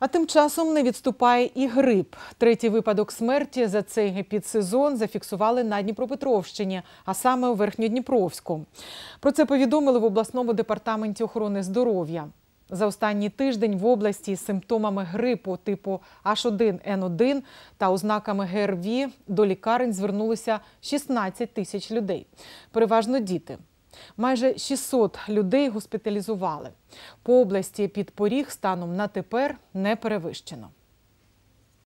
А тим часом не відступає і грип. Третій випадок смерті за цей підсезон зафіксували на Дніпропетровщині, а саме у Верхньодніпровську. Про це повідомили в обласному департаменті охорони здоров'я. За останній тиждень в області з симптомами грипу типу H1N1 та ознаками ГРВІ до лікарень звернулися 16 тисяч людей, переважно діти. Майже 600 людей госпіталізували. По області під поріг станом на тепер не перевищено.